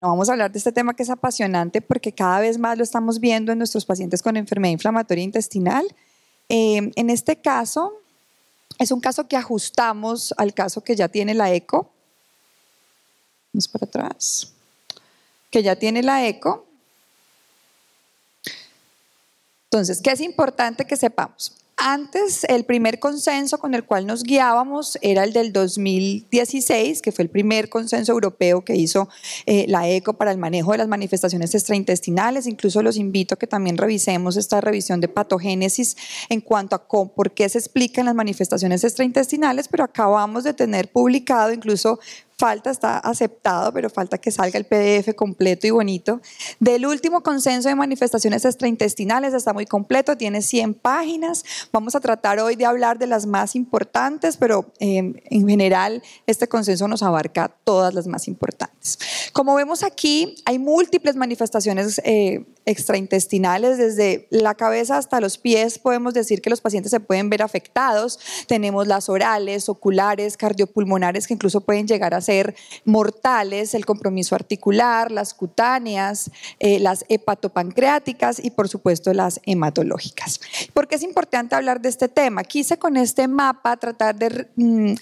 Vamos a hablar de este tema que es apasionante porque cada vez más lo estamos viendo en nuestros pacientes con enfermedad inflamatoria intestinal. Eh, en este caso, es un caso que ajustamos al caso que ya tiene la ECO. Vamos para atrás. Que ya tiene la ECO. Entonces, ¿qué es importante que sepamos? Antes, el primer consenso con el cual nos guiábamos era el del 2016, que fue el primer consenso europeo que hizo eh, la ECO para el manejo de las manifestaciones extraintestinales. Incluso los invito a que también revisemos esta revisión de patogénesis en cuanto a por qué se explican las manifestaciones extraintestinales, pero acabamos de tener publicado incluso falta, está aceptado, pero falta que salga el PDF completo y bonito. Del último consenso de manifestaciones extraintestinales, está muy completo, tiene 100 páginas. Vamos a tratar hoy de hablar de las más importantes, pero em, en general este consenso nos abarca todas las más importantes. Como vemos aquí, hay múltiples manifestaciones eh, extraintestinales, desde la cabeza hasta los pies, podemos decir que los pacientes se pueden ver afectados. Tenemos las orales, oculares, cardiopulmonares, que incluso pueden llegar a ser mortales, el compromiso articular, las cutáneas, eh, las hepatopancreáticas y por supuesto las hematológicas. ¿Por qué es importante hablar de este tema? Quise con este mapa tratar de mm,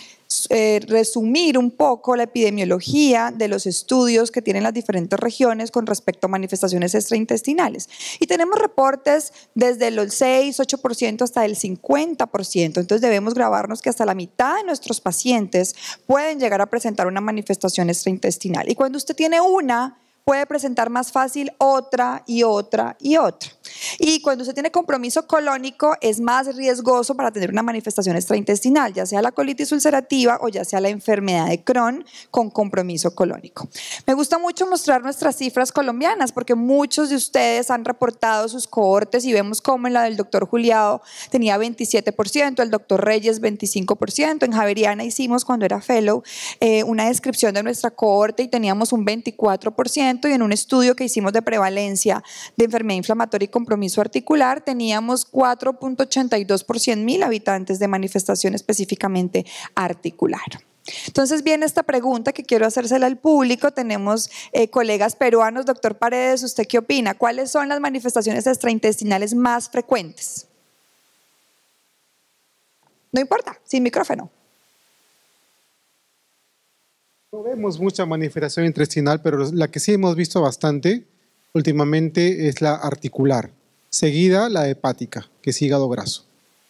eh, resumir un poco la epidemiología de los estudios que tienen las diferentes regiones con respecto a manifestaciones extraintestinales. Y tenemos reportes desde el 6, 8% hasta el 50%. Entonces debemos grabarnos que hasta la mitad de nuestros pacientes pueden llegar a presentar una manifestación extraintestinal. Y cuando usted tiene una, puede presentar más fácil otra y otra y otra. Y cuando usted tiene compromiso colónico es más riesgoso para tener una manifestación extraintestinal, ya sea la colitis ulcerativa o ya sea la enfermedad de Crohn con compromiso colónico. Me gusta mucho mostrar nuestras cifras colombianas porque muchos de ustedes han reportado sus cohortes y vemos cómo en la del doctor Juliado tenía 27%, el doctor Reyes 25%, en Javeriana hicimos cuando era fellow eh, una descripción de nuestra cohorte y teníamos un 24%, y en un estudio que hicimos de prevalencia de enfermedad inflamatoria y compromiso articular teníamos 4.82 por 100 mil habitantes de manifestación específicamente articular. Entonces viene esta pregunta que quiero hacérsela al público. Tenemos eh, colegas peruanos. Doctor Paredes, ¿usted qué opina? ¿Cuáles son las manifestaciones extraintestinales más frecuentes? No importa, sin micrófono. No vemos mucha manifestación intestinal, pero la que sí hemos visto bastante últimamente es la articular, seguida la hepática, que es hígado graso.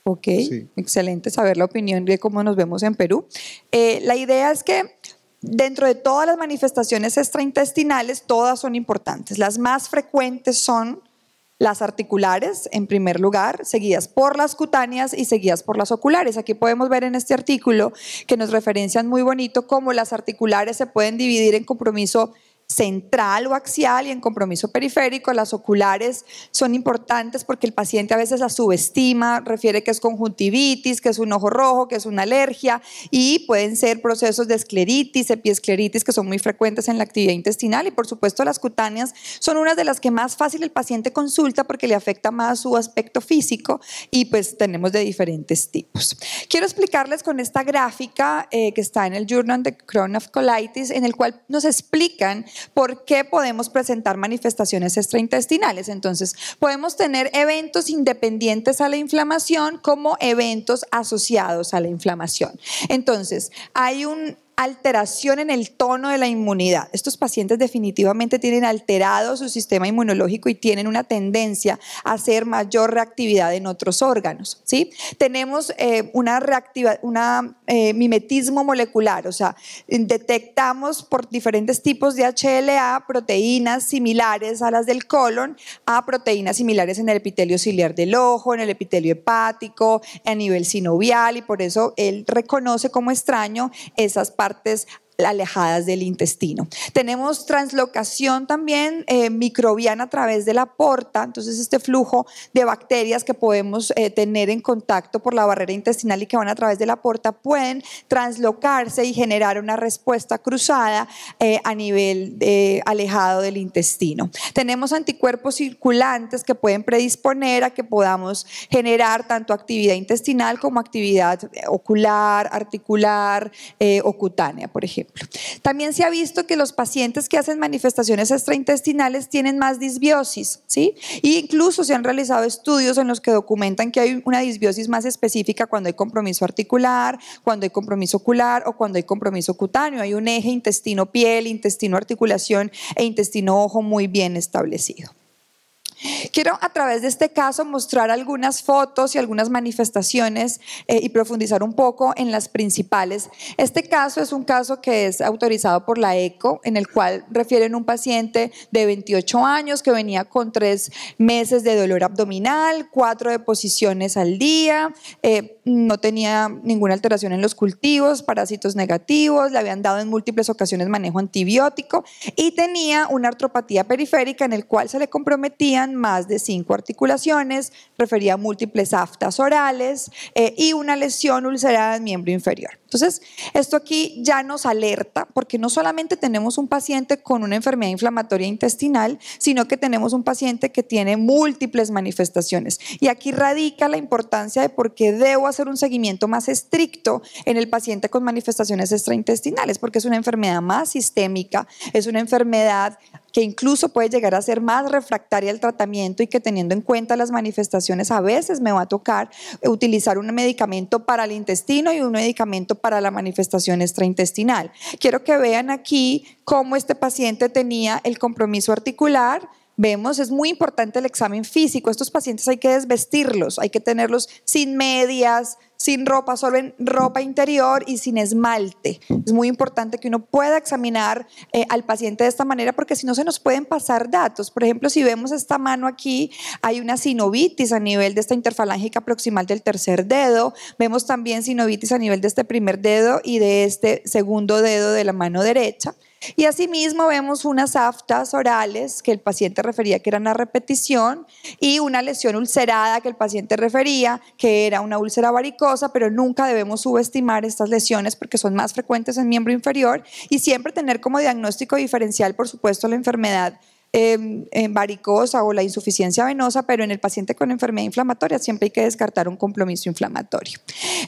Ok, excelente saber la opinión de cómo nos vemos en Perú. Eh, la idea es que dentro de todas las manifestaciones extraintestinales, todas son importantes. Las más frecuentes son las articulares en primer lugar, seguidas por las cutáneas y seguidas por las oculares. Aquí podemos ver en este artículo que nos referencian muy bonito cómo las articulares se pueden dividir en compromiso central o axial y en compromiso periférico. Las oculares son importantes porque el paciente a veces las subestima, refiere que es conjuntivitis, que es un ojo rojo, que es una alergia y pueden ser procesos de escleritis, epiescleritis que son muy frecuentes en la actividad intestinal y por supuesto las cutáneas son una de las que más fácil el paciente consulta porque le afecta más su aspecto físico y pues tenemos de diferentes tipos. Quiero explicarles con esta gráfica eh, que está en el Journal de Crohn of Colitis en el cual nos explican ¿Por qué podemos presentar manifestaciones extraintestinales? Entonces, podemos tener eventos independientes a la inflamación como eventos asociados a la inflamación. Entonces, hay un alteración en el tono de la inmunidad. Estos pacientes definitivamente tienen alterado su sistema inmunológico y tienen una tendencia a hacer mayor reactividad en otros órganos. ¿sí? Tenemos eh, un eh, mimetismo molecular, o sea, detectamos por diferentes tipos de HLA proteínas similares a las del colon, a proteínas similares en el epitelio ciliar del ojo, en el epitelio hepático, a nivel sinovial, y por eso él reconoce como extraño esas partes alejadas del intestino. Tenemos translocación también eh, microbiana a través de la porta, entonces este flujo de bacterias que podemos eh, tener en contacto por la barrera intestinal y que van a través de la porta pueden translocarse y generar una respuesta cruzada eh, a nivel alejado del intestino. Tenemos anticuerpos circulantes que pueden predisponer a que podamos generar tanto actividad intestinal como actividad ocular, articular o cutánea, por ejemplo. También se ha visto que los pacientes que hacen manifestaciones extraintestinales tienen más disbiosis, ¿sí? E incluso se han realizado estudios en los que documentan que hay una disbiosis más específica cuando hay compromiso articular, cuando hay compromiso ocular o cuando hay compromiso cutáneo. Hay un eje intestino-piel, intestino-articulación e intestino-ojo muy bien establecido. Quiero a través de este caso mostrar algunas fotos y algunas manifestaciones eh, y profundizar un poco en las principales. Este caso es un caso que es autorizado por la ECO, en el cual refieren un paciente de 28 años que venía con tres meses de dolor abdominal, cuatro deposiciones al día, eh, no tenía ninguna alteración en los cultivos, parásitos negativos, le habían dado en múltiples ocasiones manejo antibiótico y tenía una artropatía periférica en el cual se le comprometían más de cinco articulaciones, refería a múltiples aftas orales eh, y una lesión ulcerada del miembro inferior. Entonces, esto aquí ya nos alerta porque no solamente tenemos un paciente con una enfermedad inflamatoria intestinal, sino que tenemos un paciente que tiene múltiples manifestaciones. Y aquí radica la importancia de por qué debo hacer un seguimiento más estricto en el paciente con manifestaciones extraintestinales, porque es una enfermedad más sistémica, es una enfermedad que incluso puede llegar a ser más refractaria al tratamiento y que teniendo en cuenta las manifestaciones a veces me va a tocar utilizar un medicamento para el intestino y un medicamento para la manifestación extraintestinal. Quiero que vean aquí cómo este paciente tenía el compromiso articular, vemos, es muy importante el examen físico. Estos pacientes hay que desvestirlos, hay que tenerlos sin medias, sin ropa, solo en ropa interior y sin esmalte. Es muy importante que uno pueda examinar eh, al paciente de esta manera porque si no se nos pueden pasar datos. Por ejemplo, si vemos esta mano aquí, hay una sinovitis a nivel de esta interfalángica proximal del tercer dedo. Vemos también sinovitis a nivel de este primer dedo y de este segundo dedo de la mano derecha. Y asimismo vemos unas aftas orales que el paciente refería que eran a repetición y una lesión ulcerada que el paciente refería que era una úlcera varicosa, pero nunca debemos subestimar estas lesiones porque son más frecuentes en miembro inferior y siempre tener como diagnóstico diferencial, por supuesto, la enfermedad Em, en varicosa o la insuficiencia venosa, pero en el paciente con enfermedad inflamatoria siempre hay que descartar un compromiso inflamatorio.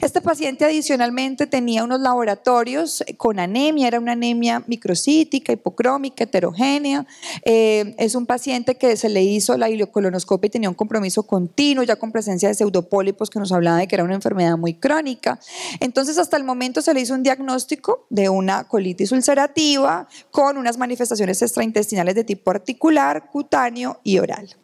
Este paciente adicionalmente tenía unos laboratorios con anemia, era una anemia microcítica, hipocrómica, heterogénea. Em, es un paciente que se le hizo la ileocolonoscopia y tenía un compromiso continuo, ya con presencia de pseudopólipos que nos hablaba de que era una enfermedad muy crónica. Entonces, hasta el momento se le hizo un diagnóstico de una colitis ulcerativa con unas manifestaciones extraintestinales de tipo articular articular, cutáneo y oral.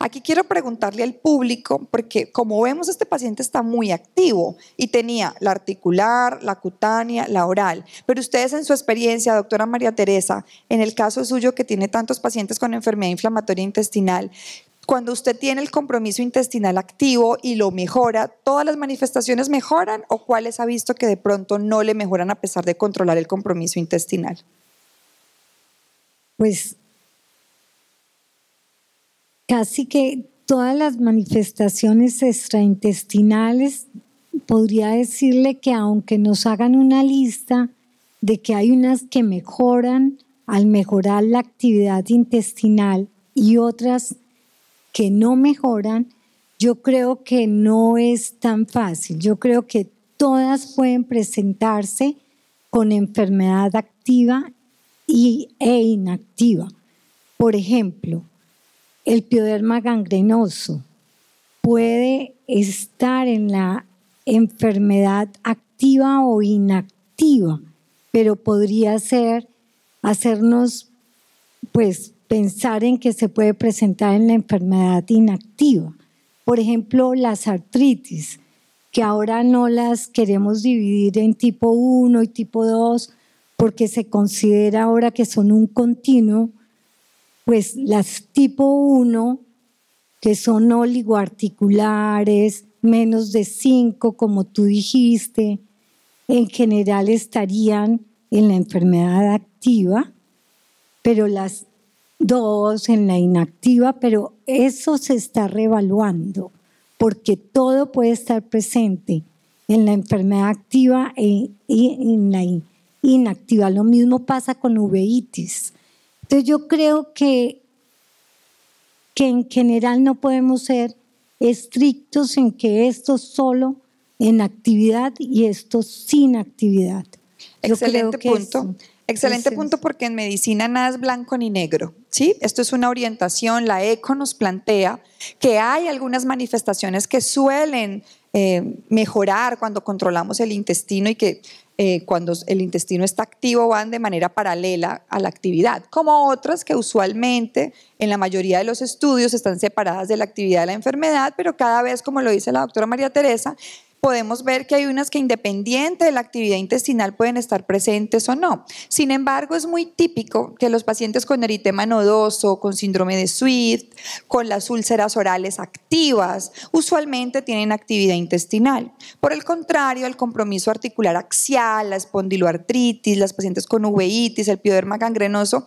Aquí quiero preguntarle al público, porque como vemos este paciente está muy activo y tenía la articular, la cutánea, la oral, pero ustedes en su experiencia, doctora María Teresa, en el caso suyo que tiene tantos pacientes con enfermedad inflamatoria intestinal, cuando usted tiene el compromiso intestinal activo y lo mejora, ¿todas las manifestaciones mejoran o cuáles ha visto que de pronto no le mejoran a pesar de controlar el compromiso intestinal? pues casi que todas las manifestaciones extraintestinales, podría decirle que aunque nos hagan una lista de que hay unas que mejoran al mejorar la actividad intestinal y otras que no mejoran, yo creo que no es tan fácil. Yo creo que todas pueden presentarse con enfermedad activa y, e inactiva. Por ejemplo, el pioderma gangrenoso puede estar en la enfermedad activa o inactiva, pero podría ser hacernos pues pensar en que se puede presentar en la enfermedad inactiva. Por ejemplo, las artritis, que ahora no las queremos dividir en tipo 1 y tipo 2, porque se considera ahora que son un continuo, pues las tipo 1, que son oligoarticulares, menos de 5, como tú dijiste, en general estarían en la enfermedad activa, pero las dos en la inactiva, pero eso se está revaluando, porque todo puede estar presente en la enfermedad activa e, y en la inactiva inactiva. Lo mismo pasa con uveitis. Entonces yo creo que, que en general no podemos ser estrictos en que esto solo en actividad y esto sin actividad. Excelente punto. Excelente punto porque en medicina nada es blanco ni negro, ¿sí? Esto es una orientación, la ECO nos plantea que hay algunas manifestaciones que suelen eh, mejorar cuando controlamos el intestino y que eh, cuando el intestino está activo van de manera paralela a la actividad, como otras que usualmente en la mayoría de los estudios están separadas de la actividad de la enfermedad, pero cada vez, como lo dice la doctora María Teresa, podemos ver que hay unas que independiente de la actividad intestinal pueden estar presentes o no. Sin embargo, es muy típico que los pacientes con eritema nodoso, con síndrome de Swift, con las úlceras orales activas, usualmente tienen actividad intestinal. Por el contrario, el compromiso articular axial, la espondiloartritis, las pacientes con uveitis, el pioderma gangrenoso,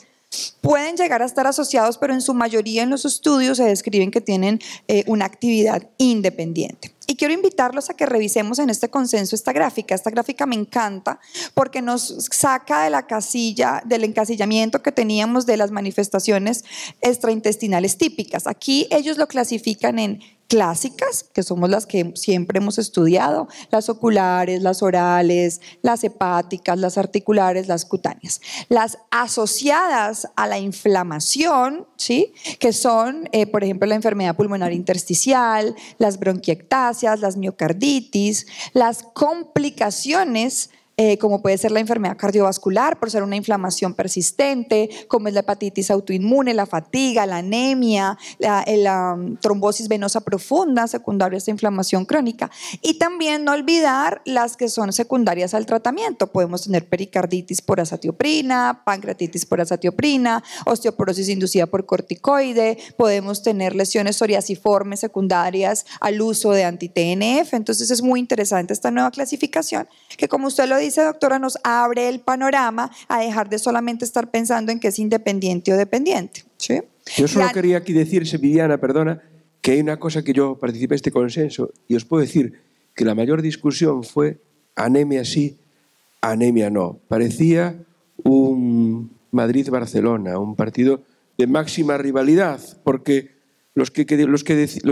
pueden llegar a estar asociados, pero en su mayoría en los estudios se describen que tienen eh, una actividad independiente. Y quiero invitarlos a que revisemos en este consenso esta gráfica. Esta gráfica me encanta porque nos saca de la casilla, del encasillamiento que teníamos de las manifestaciones extraintestinales típicas. Aquí ellos lo clasifican en clásicas, que somos las que siempre hemos estudiado, las oculares, las orales, las hepáticas, las articulares, las cutáneas. Las asociadas a la inflamación, ¿sí? que son, eh, por ejemplo, la enfermedad pulmonar intersticial, las bronquiectasias, las miocarditis, las complicaciones eh, como puede ser la enfermedad cardiovascular por ser una inflamación persistente, como es la hepatitis autoinmune, la fatiga, la anemia, la, eh, mm, trombosis venosa profunda secundaria a esta inflamación crónica. Y también no olvidar las que son secundarias al tratamiento. Podemos tener pericarditis por azatioprina, pancreatitis por azatioprina, osteoporosis inducida por corticoide, podemos tener lesiones psoriasiformes secundarias al uso de anti-TNF. Entonces es muy interesante esta nueva clasificación que como usted lo dijo, dice doctora nos abre el panorama a dejar de solamente estar pensando en que es independiente o dependiente. Yo solo quería aquí decir, Sevillana, perdona, que hay una cosa que yo participé en este consenso y os puedo decir que la mayor discusión fue anemia sí, anemia no. Parecía un Madrid-Barcelona, un partido de máxima rivalidad, porque los que, los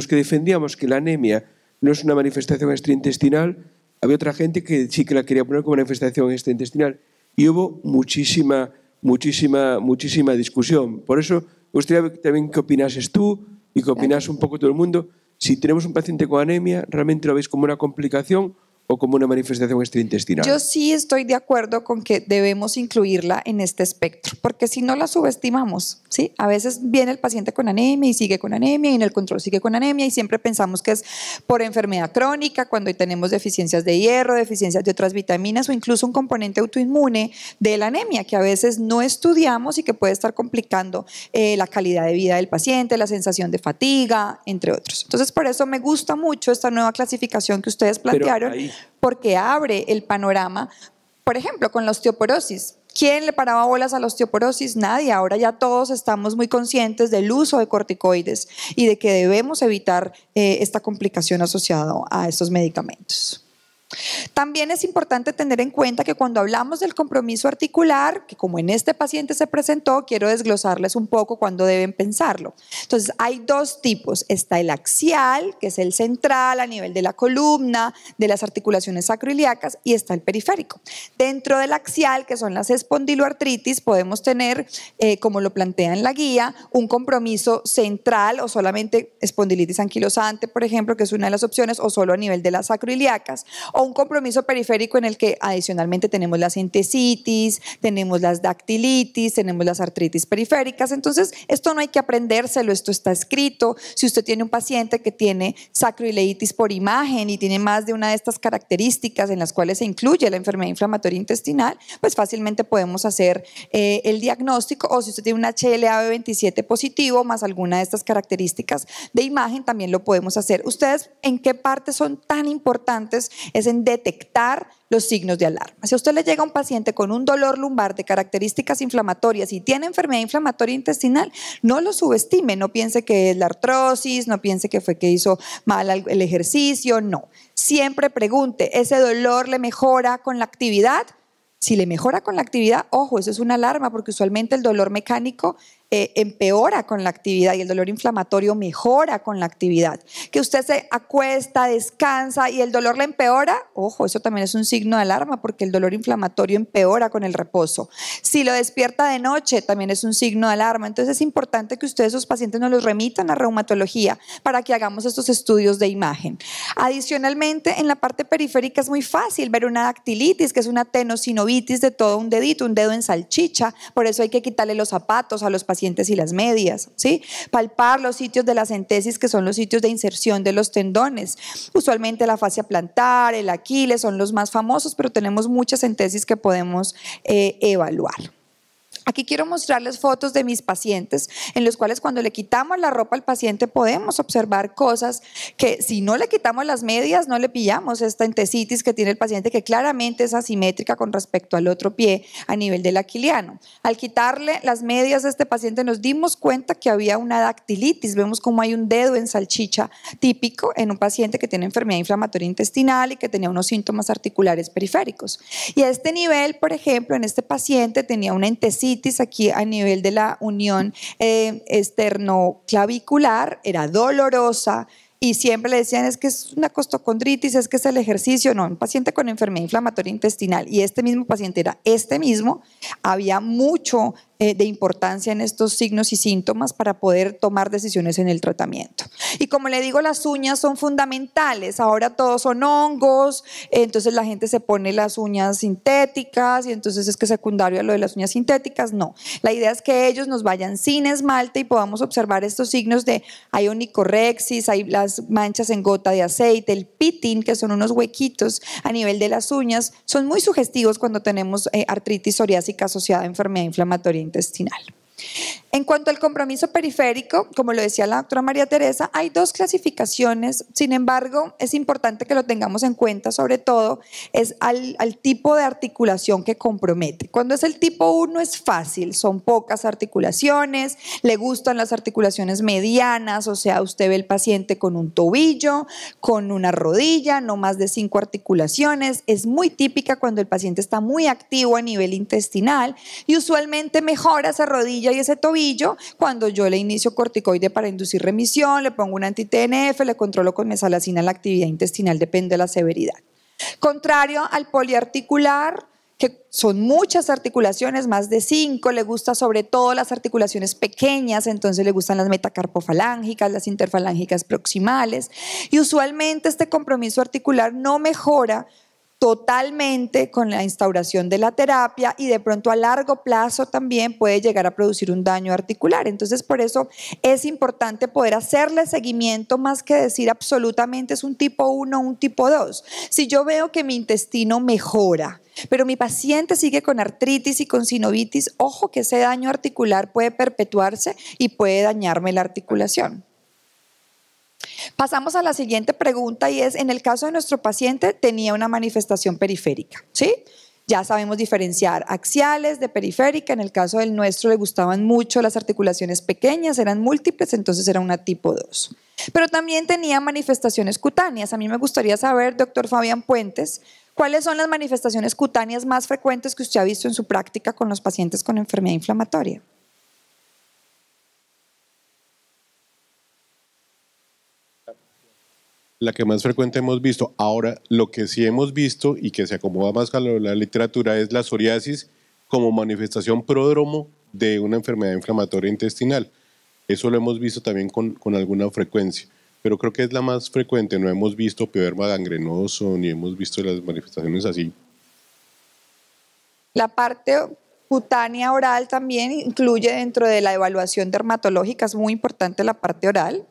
que defendíamos que la anemia no es una manifestación extraintestinal, había otra gente que sí que la quería poner como una infestación intestinal. Y hubo muchísima, muchísima, muchísima discusión. Por eso me gustaría también que opinases tú y que opinas un poco todo el mundo. Si tenemos un paciente con anemia, ¿realmente lo veis como una complicación o como una manifestación gastrointestinal. Yo sí estoy de acuerdo con que debemos incluirla en este espectro, porque si no la subestimamos, ¿sí? A veces viene el paciente con anemia y sigue con anemia y en el control sigue con anemia y siempre pensamos que es por enfermedad crónica, cuando tenemos deficiencias de hierro, deficiencias de otras vitaminas o incluso un componente autoinmune de la anemia que a veces no estudiamos y que puede estar complicando eh, la calidad de vida del paciente, la sensación de fatiga, entre otros. Entonces, por eso me gusta mucho esta nueva clasificación que ustedes plantearon porque abre el panorama, por ejemplo, con la osteoporosis. ¿Quién le paraba bolas a la osteoporosis? Nadie. Ahora ya todos estamos muy conscientes del uso de corticoides y de que debemos evitar eh, esta complicación asociada a estos medicamentos. También es importante tener en cuenta que cuando hablamos del compromiso articular, que como en este paciente se presentó, quiero desglosarles un poco cuando deben pensarlo. Entonces, hay dos tipos. Está el axial, que es el central a nivel de la columna, de las articulaciones sacroiliacas, y está el periférico. Dentro del axial, que son las espondiloartritis, podemos tener, eh, como lo plantea en la guía, un compromiso central o solamente espondilitis anquilosante, por ejemplo, que es una de las opciones, o solo a nivel de las sacroiliacas, o un compromiso periférico en el que adicionalmente tenemos la entesitis, tenemos las dactilitis, tenemos las artritis periféricas. Entonces, esto no hay que aprendérselo, esto está escrito. Si usted tiene un paciente que tiene sacroileitis por imagen y tiene más de una de estas características en las cuales se incluye la enfermedad inflamatoria intestinal, pues fácilmente podemos hacer eh, el diagnóstico o si usted tiene un hla 27 positivo más alguna de estas características de imagen, también lo podemos hacer. ¿Ustedes en qué parte son tan importantes? ese detectar los signos de alarma. Si a usted le llega un paciente con un dolor lumbar de características inflamatorias y tiene enfermedad inflamatoria intestinal, no lo subestime, no piense que es la artrosis, no piense que fue que hizo mal el ejercicio, no. Siempre pregunte, ¿ese dolor le mejora con la actividad? Si le mejora con la actividad, ojo, eso es una alarma porque usualmente el dolor mecánico eh, empeora con la actividad y el dolor inflamatorio mejora con la actividad. Que usted se acuesta, descansa y el dolor le empeora, ojo, eso también es un signo de alarma porque el dolor inflamatorio empeora con el reposo. Si lo despierta de noche, también es un signo de alarma. Entonces es importante que ustedes, sus pacientes, nos los remitan a reumatología para que hagamos estos estudios de imagen. Adicionalmente, en la parte periférica es muy fácil ver una dactilitis, que es una tenosinovitis de todo un dedito, un dedo en salchicha. Por eso hay que quitarle los zapatos a los pacientes y las medias, ¿sí? Palpar los sitios de las entesis, que son los sitios de inserción de los tendones. Usualmente la fascia plantar, el aquiles son los más famosos, pero tenemos muchas entesis que podemos eh, evaluar. Aquí quiero mostrarles fotos de mis pacientes, en los cuales cuando le quitamos la ropa al paciente podemos observar cosas que si no le quitamos las medias no le pillamos esta entesitis que tiene el paciente que claramente es asimétrica con respecto al otro pie a nivel del aquiliano. Al quitarle las medias a este paciente nos dimos cuenta que había una dactilitis, vemos como hay un dedo en salchicha típico en un paciente que tiene enfermedad inflamatoria intestinal y que tenía unos síntomas articulares periféricos. Y a este nivel, por ejemplo, en este paciente tenía una entesitis aquí a nivel de la unión eh, esternoclavicular era dolorosa, y siempre le decían es que es una costocondritis, es que es el ejercicio, no, un paciente con enfermedad inflamatoria intestinal y este mismo paciente era este mismo, había mucho eh, de importancia en estos signos y síntomas para poder tomar decisiones en el tratamiento. Y como le digo, las uñas son fundamentales. Ahora todos son hongos, entonces la gente se pone las uñas sintéticas y entonces es que secundario a lo de las uñas sintéticas, no. La idea es que ellos nos vayan sin esmalte y podamos observar estos signos de hay onicorrexis, hay las manchas en gota de aceite, el pitting, que son unos huequitos a nivel de las uñas, son muy sugestivos cuando tenemos eh, artritis psoriásica asociada a enfermedad inflamatoria intestinal. En cuanto al compromiso periférico, como lo decía la doctora María Teresa, hay dos clasificaciones, sin embargo, es importante que lo tengamos en cuenta, sobre todo es al, tipo de articulación que compromete. Cuando es el tipo 1 es fácil, son pocas articulaciones, le gustan las articulaciones medianas, o sea, usted ve el paciente con un tobillo, con una rodilla, no más de cinco articulaciones, es muy típica cuando el paciente está muy activo a nivel intestinal y usualmente mejora esa rodilla y ese tobillo, cuando yo le inicio corticoide para inducir remisión, le pongo un anti-TNF, le controlo con mesalacina la actividad intestinal, depende de la severidad. Contrario al poliarticular, que son muchas articulaciones, más de cinco, le gustan sobre todo las articulaciones pequeñas, entonces le gustan las metacarpofalángicas, las interfalángicas proximales, y usualmente este compromiso articular no mejora totalmente con la instauración de la terapia y de pronto a largo plazo también puede llegar a producir un daño articular. Entonces, por eso es importante poder hacerle seguimiento más que decir absolutamente es un tipo 1 o un tipo 2. Si yo veo que mi intestino mejora, pero mi paciente sigue con artritis y con sinovitis, ojo que ese daño articular puede perpetuarse y puede dañarme la articulación. Pasamos a la siguiente pregunta y es, en el caso de nuestro paciente tenía una manifestación periférica, ¿sí? Ya sabemos diferenciar axiales de periférica. En el caso del nuestro le gustaban mucho las articulaciones pequeñas, eran múltiples, entonces era una tipo 2. Pero también tenía manifestaciones cutáneas. A mí me gustaría saber, doctor Fabián Puentes, cuáles son las manifestaciones cutáneas más frecuentes que usted ha visto en su práctica con los pacientes con enfermedad inflamatoria. la que más frecuente hemos visto. Ahora, lo que sí hemos visto y que se acomoda más a la literatura es la psoriasis como manifestación pródromo de una enfermedad inflamatoria intestinal. Eso lo hemos visto también con, alguna frecuencia, pero creo que es la más frecuente. No hemos visto pioderma gangrenoso ni hemos visto las manifestaciones así. La parte cutánea oral también incluye dentro de la evaluación dermatológica, es muy importante la parte oral,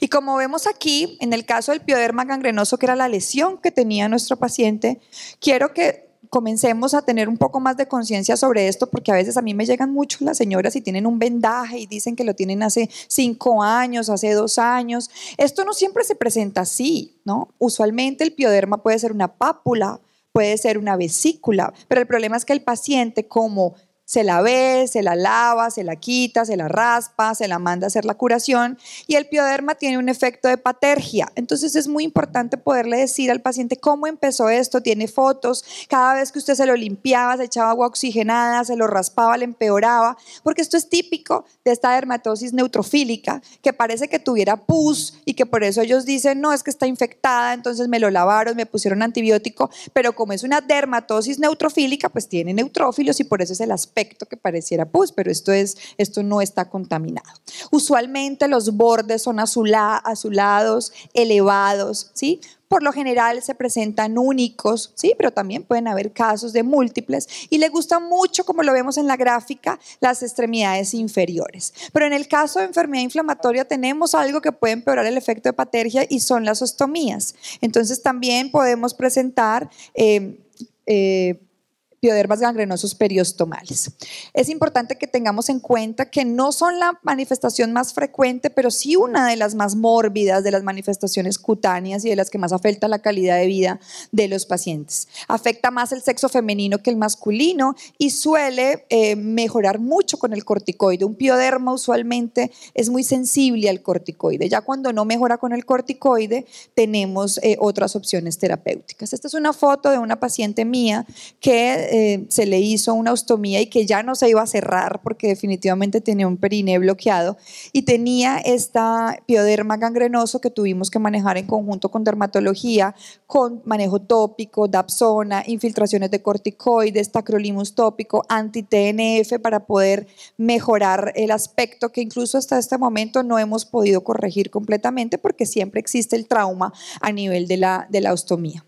y como vemos aquí, en el caso del pioderma gangrenoso, que era la lesión que tenía nuestro paciente, quiero que comencemos a tener un poco más de conciencia sobre esto, porque a veces a mí me llegan mucho las señoras y tienen un vendaje y dicen que lo tienen hace cinco años, hace dos años. Esto no siempre se presenta así, ¿no? Usualmente el pioderma puede ser una pápula, puede ser una vesícula, pero el problema es que el paciente como se la ve, se la lava, se la quita, se la raspa, se la manda a hacer la curación y el pioderma tiene un efecto de patergia. Entonces es muy importante poderle decir al paciente cómo empezó esto, tiene fotos, cada vez que usted se lo limpiaba, se echaba agua oxigenada, se lo raspaba, le empeoraba, porque esto es típico de esta dermatosis neutrofílica que parece que tuviera pus y que por eso ellos dicen, no, es que está infectada, entonces me lo lavaron, me pusieron antibiótico, pero como es una dermatosis neutrofílica, pues tiene neutrófilos y por eso se las que pareciera pus, pero esto, es, esto no está contaminado. Usualmente los bordes son azulados, elevados, ¿sí? Por lo general se presentan únicos, sí, pero también pueden haber casos de múltiples y le gusta mucho, como lo vemos en la gráfica, las extremidades inferiores. Pero en el caso de enfermedad inflamatoria tenemos algo que puede empeorar el efecto de patergia y son las ostomías. Entonces también podemos presentar eh, eh, piodermas gangrenosos periostomales. Es importante que tengamos en cuenta que no son la manifestación más frecuente, pero sí una de las más mórbidas de las manifestaciones cutáneas y de las que más afecta la calidad de vida de los pacientes. Afecta más el sexo femenino que el masculino y suele eh, mejorar mucho con el corticoide. Un pioderma usualmente es muy sensible al corticoide. Ya cuando no mejora con el corticoide, tenemos eh, otras opciones terapéuticas. Esta es una foto de una paciente mía que eh, eh, se le hizo una ostomía y que ya no se iba a cerrar porque definitivamente tenía un periné bloqueado y tenía esta pioderma gangrenoso que tuvimos que manejar en conjunto con dermatología, con manejo tópico, dapsona, infiltraciones de corticoides, tacrolimus tópico, anti-TNF para poder mejorar el aspecto que incluso hasta este momento no hemos podido corregir completamente porque siempre existe el trauma a nivel de la ostomía.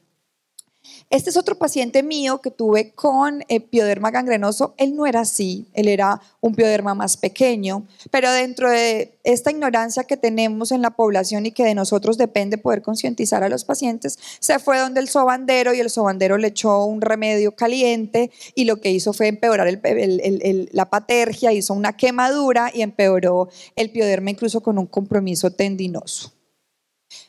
Este es otro paciente mío que tuve con eh, pioderma gangrenoso. Él no era así, él era un pioderma más pequeño, pero dentro de esta ignorancia que tenemos en la población y que de nosotros depende poder concientizar a los pacientes, se fue donde el sobandero y el sobandero le echó un remedio caliente y lo que hizo fue empeorar la patergia, hizo una quemadura y empeoró el pioderma incluso con un compromiso tendinoso.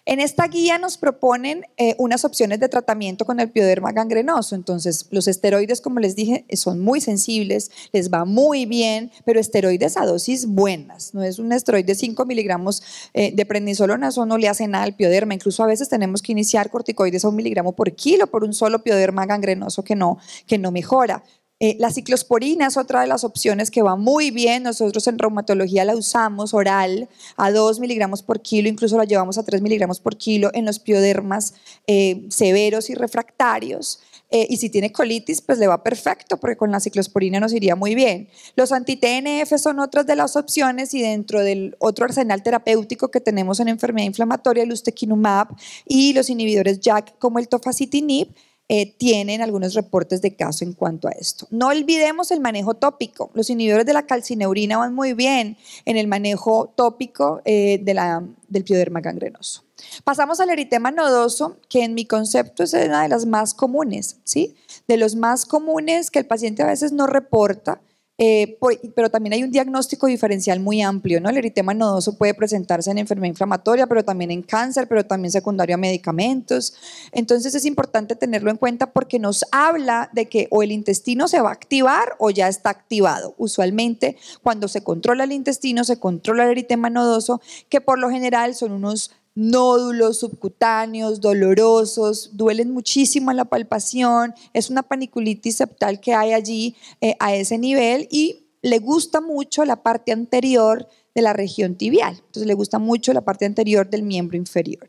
En esta guía nos proponen eh, unas opciones de tratamiento con el pioderma gangrenoso. Entonces, los esteroides, como les dije, son muy sensibles, les va muy bien, pero esteroides a dosis buenas. No es un esteroide 5 miligramos eh, de prednisolona, eso no le hace nada al pioderma. Incluso a veces tenemos que iniciar corticoides a un miligramo por kilo por un solo pioderma gangrenoso que no, que no mejora. Eh, la ciclosporina es otra de las opciones que va muy bien. Nosotros en reumatología la usamos oral a 2 miligramos por kilo, incluso la llevamos a 3 miligramos por kilo en los piodermas eh, severos y refractarios. Eh, y si tiene colitis, pues le va perfecto, porque con la ciclosporina nos iría muy bien. Los anti-TNF son otras de las opciones y dentro del otro arsenal terapéutico que tenemos en enfermedad inflamatoria, el ustekinumab y los inhibidores JAK como el tofacitinib, eh, tienen algunos reportes de caso en cuanto a esto. No olvidemos el manejo tópico. Los inhibidores de la calcineurina van muy bien en el manejo tópico eh, del pioderma gangrenoso. Pasamos al eritema nodoso, que en mi concepto es una de las más comunes, ¿sí? De los más comunes que el paciente a veces no reporta, eh, pero también hay un diagnóstico diferencial muy amplio, ¿no? El eritema nodoso puede presentarse en enfermedad inflamatoria, pero también en cáncer, pero también secundario a medicamentos. Entonces es importante tenerlo en cuenta porque nos habla de que o el intestino se va a activar o ya está activado. Usualmente cuando se controla el intestino, se controla el eritema nodoso, que por lo general son unos nódulos subcutáneos, dolorosos, duelen muchísimo en la palpación, es una paniculitis septal que hay allí eh, a ese nivel y le gusta mucho la parte anterior de la región tibial, entonces le gusta mucho la parte anterior del miembro inferior.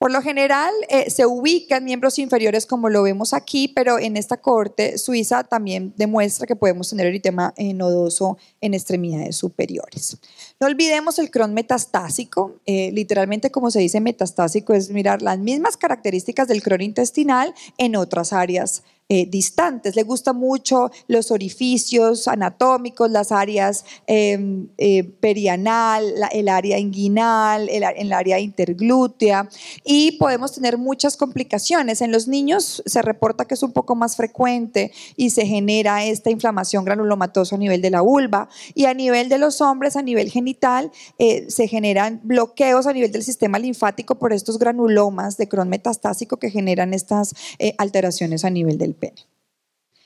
Por lo general se eh, se ubican miembros inferiores como lo vemos aquí, pero en esta corte suiza también demuestra que podemos tener eritema nodoso en extremidades superiores. No olvidemos el cron metastásico, eh, literalmente como se dice metastásico es mirar las mismas características del cron intestinal en otras áreas eh, distantes. Le gustan mucho los orificios anatómicos, las áreas em, eh, perianal, el área inguinal, el, el, área interglútea y podemos tener muchas complicaciones. En los niños se reporta que es un poco más frecuente y se genera esta inflamación granulomatosa a nivel de la vulva y a nivel de los hombres, a nivel genital, eh, se generan bloqueos a nivel del sistema linfático por estos granulomas de cron metastásico que generan estas alteraciones a nivel del pene.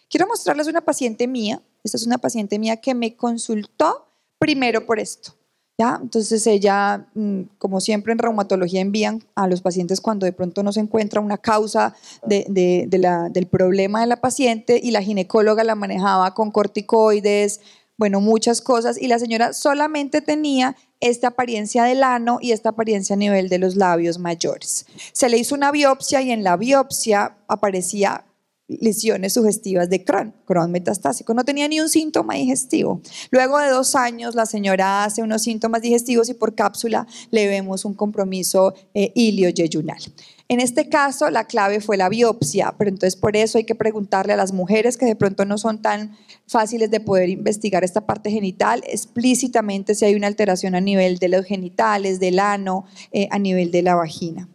Quiero mostrarles una paciente mía. Esta es una paciente mía que me consultó primero por esto. ¿ya? Entonces ella, mm, como siempre en reumatología, envían a los pacientes cuando de pronto no se encuentra una causa del problema de la paciente y la ginecóloga la manejaba con corticoides, bueno, muchas cosas, y la señora solamente tenía esta apariencia del ano y esta apariencia a nivel de los labios mayores. Se le hizo una biopsia y en la biopsia aparecía lesiones sugestivas de Crohn, Crohn metastásico. No tenía ni un síntoma digestivo. Luego de dos años, la señora hace unos síntomas digestivos y por cápsula le vemos un compromiso eh, ilio-yeyunal. En este caso, la clave fue la biopsia, pero entonces por eso hay que preguntarle a las mujeres que de pronto no son tan fáciles de poder investigar esta parte genital, explícitamente si hay una alteración a nivel de los genitales, del ano, eh, a nivel de la vagina.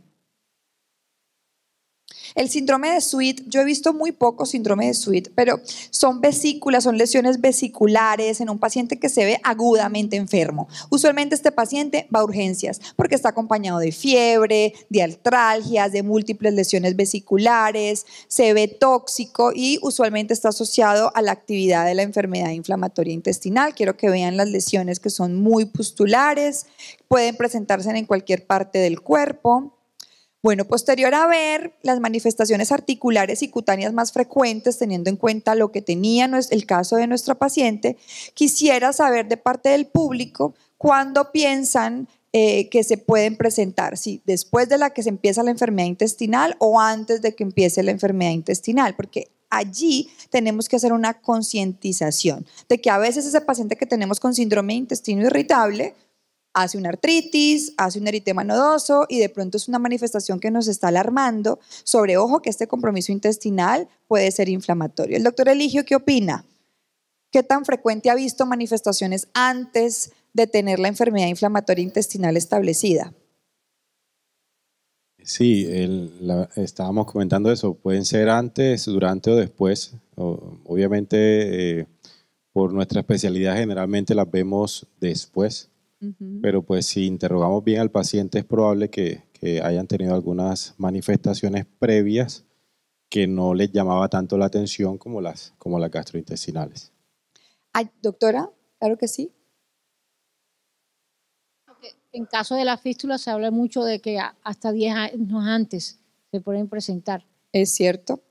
El síndrome de Sweet, yo he visto muy poco síndrome de Sweet, pero son vesículas, son lesiones vesiculares en un paciente que se ve agudamente enfermo. Usualmente este paciente va a urgencias porque está acompañado de fiebre, de altralgias, de múltiples lesiones vesiculares, se ve tóxico y usualmente está asociado a la actividad de la enfermedad inflamatoria intestinal. Quiero que vean las lesiones que son muy pustulares, pueden presentarse en cualquier parte del cuerpo bueno, posterior a ver las manifestaciones articulares y cutáneas más frecuentes, teniendo en cuenta lo que tenía el caso de nuestra paciente, quisiera saber de parte del público cuándo piensan eh, que se pueden presentar, si después de la que se empieza la enfermedad intestinal o antes de que empiece la enfermedad intestinal, porque allí tenemos que hacer una concientización de que a veces ese paciente que tenemos con síndrome de intestino irritable, hace una artritis, hace un eritema nodoso y de pronto es una manifestación que nos está alarmando sobre, ojo, que este compromiso intestinal puede ser inflamatorio. El doctor Eligio, ¿qué opina? ¿Qué tan frecuente ha visto manifestaciones antes de tener la enfermedad inflamatoria intestinal establecida? Sí, estábamos comentando eso. Pueden ser antes, durante o después. obviamente, eh, por nuestra especialidad generalmente las vemos después pero pues si interrogamos bien al paciente es probable que, hayan tenido algunas manifestaciones previas que no les llamaba tanto la atención como las, como las gastrointestinales. doctora, claro que sí. En caso de la fístula se habla mucho de que hasta 10 años antes se pueden presentar. Es cierto.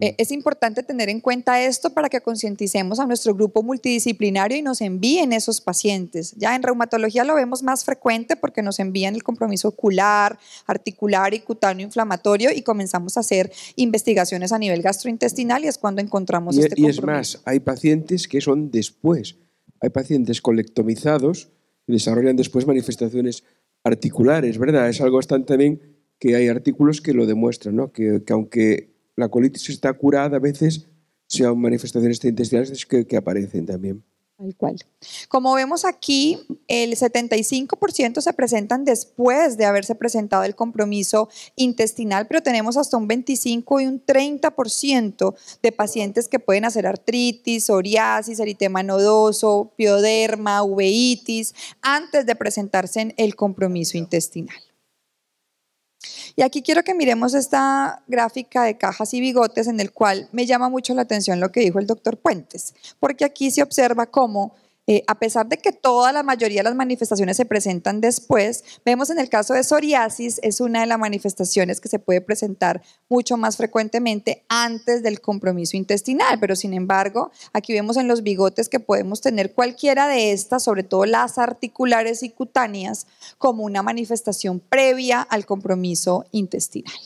Mm. Eh, es importante tener en cuenta esto para que concienticemos a nuestro grupo multidisciplinario y nos envíen esos pacientes. Ya en reumatología lo vemos más frecuente porque nos envían el compromiso ocular, articular y cutáneo inflamatorio y comenzamos a hacer investigaciones a nivel gastrointestinal y es cuando encontramos e- este compromiso. Y es más, hay pacientes que son después. Hay pacientes colectomizados que desarrollan después manifestaciones articulares, ¿verdad? Es algo bastante bien que hay artículos que lo demuestran, ¿no? que aunque la colitis está curada, a veces se dan manifestaciones intestinales que, que aparecen también. Tal cual. Como vemos aquí, el 75% se presentan después de haberse presentado el compromiso intestinal, pero tenemos hasta un 25 y un 30% de pacientes que pueden hacer artritis, psoriasis, eritema nodoso, pioderma, uveitis, antes de presentarse el compromiso intestinal. Y aquí quiero que miremos esta gráfica de cajas y bigotes en el cual me llama mucho la atención lo que dijo el doctor Puentes, porque aquí se observa cómo eh, a pesar de que toda la mayoría de las manifestaciones se presentan después, vemos en el caso de psoriasis, es una de las manifestaciones que se puede presentar mucho más frecuentemente antes del compromiso intestinal, pero sin embargo, aquí vemos en los bigotes que podemos tener cualquiera de estas, sobre todo las articulares y cutáneas, como una manifestación previa al compromiso intestinal.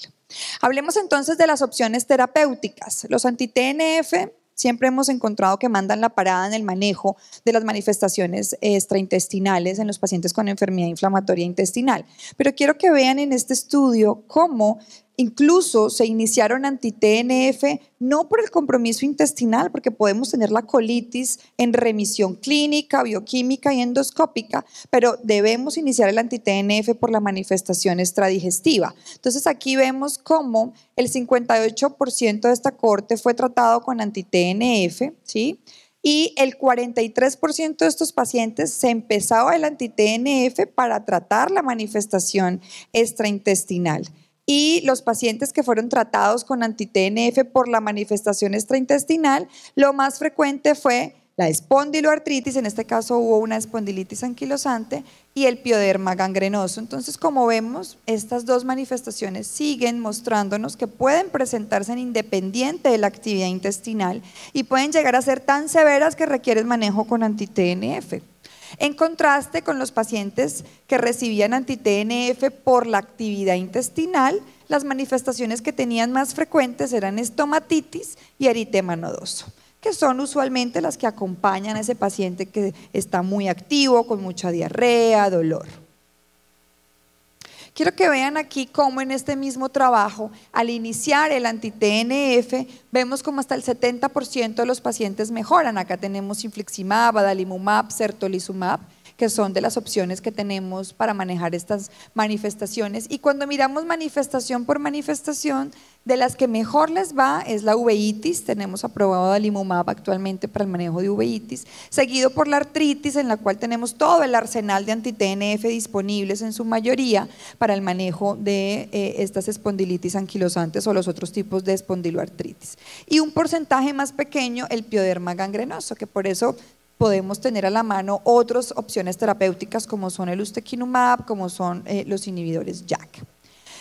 Hablemos entonces de las opciones terapéuticas. Los anti-TNF siempre hemos encontrado que mandan la parada en el manejo de las manifestaciones eh, extraintestinales en los pacientes con enfermedad inflamatoria intestinal. Pero quiero que vean en este estudio cómo Incluso se iniciaron anti-TNF no por el compromiso intestinal, porque podemos tener la colitis en remisión clínica, bioquímica y endoscópica, pero debemos iniciar el anti-TNF por la manifestación extradigestiva. Entonces aquí vemos cómo el 58% de esta corte fue tratado con anti-TNF, y el 43% de estos pacientes se empezaba el anti-TNF para tratar la manifestación extraintestinal y los pacientes que fueron tratados con antitnf por la manifestación extraintestinal, lo más frecuente fue la espondiloartritis, en este caso hubo una espondilitis anquilosante, y el pioderma gangrenoso. Entonces, como vemos, estas dos manifestaciones siguen mostrándonos que pueden presentarse en independiente de la actividad intestinal y pueden llegar a ser tan severas que requieren manejo con antitnf tnf en contraste con los pacientes que recibían anti-TNF por la actividad intestinal, las manifestaciones que tenían más frecuentes eran estomatitis y eritema nodoso que son usualmente las que acompañan a ese paciente que está muy activo, con mucha diarrea, dolor. Quiero que vean aquí cómo en este mismo trabajo, al iniciar el anti-TNF, vemos como hasta el 70% de los pacientes mejoran. Acá tenemos infliximab, adalimumab, certolizumab que son de las opciones que tenemos para manejar estas manifestaciones. Y cuando miramos manifestación por manifestación, de las que mejor les va es la uveitis, tenemos aprobado Dalimumab actualmente para el manejo de uveitis, seguido por la artritis, en la cual tenemos todo el arsenal de anti disponibles en su mayoría para el manejo de eh, estas espondilitis anquilosantes o los otros tipos de espondiloartritis. Y un porcentaje más pequeño, el pioderma gangrenoso, que por eso podemos tener a la mano otras opciones terapéuticas como son el ustekinumab, como son eh, los inhibidores JAK.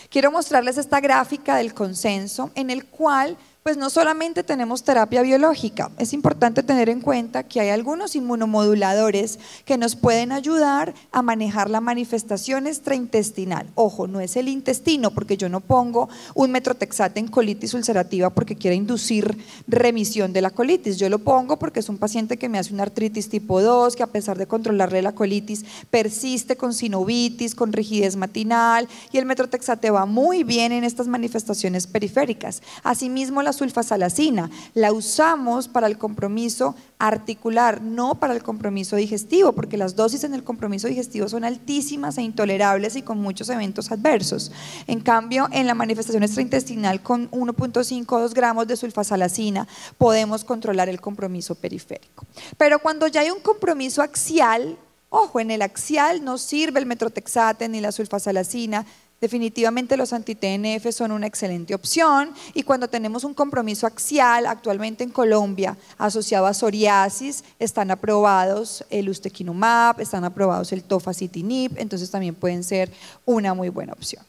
Quiero mostrarles esta gráfica del consenso en el cual pues no solamente tenemos terapia biológica, es importante tener en cuenta que hay algunos inmunomoduladores que nos pueden ayudar a manejar la manifestación extraintestinal. Ojo, no es el intestino, porque yo no pongo un metrotexate en colitis ulcerativa porque quiera inducir remisión de la colitis. Yo lo pongo porque es un paciente que me hace una artritis tipo 2, que a pesar de controlarle la colitis, persiste con sinovitis, con rigidez matinal, y el metrotexate va muy bien en estas manifestaciones periféricas. Asimismo, sulfasalacina, la usamos para el compromiso articular, no para el compromiso digestivo, porque las dosis en el compromiso digestivo son altísimas e intolerables y con muchos eventos adversos. En cambio, en la manifestación extraintestinal con 1.5 gramos de sulfasalacina podemos controlar el compromiso periférico. Pero cuando ya hay un compromiso axial, Ojo, en el axial no sirve el metrotexate ni la sulfasalacina, Definitivamente los anti-TNF son una excelente opción y cuando tenemos un compromiso axial, actualmente en Colombia, asociado a psoriasis, están aprobados el ustequinumab, están aprobados el tofacitinib, entonces también pueden ser una muy buena opción.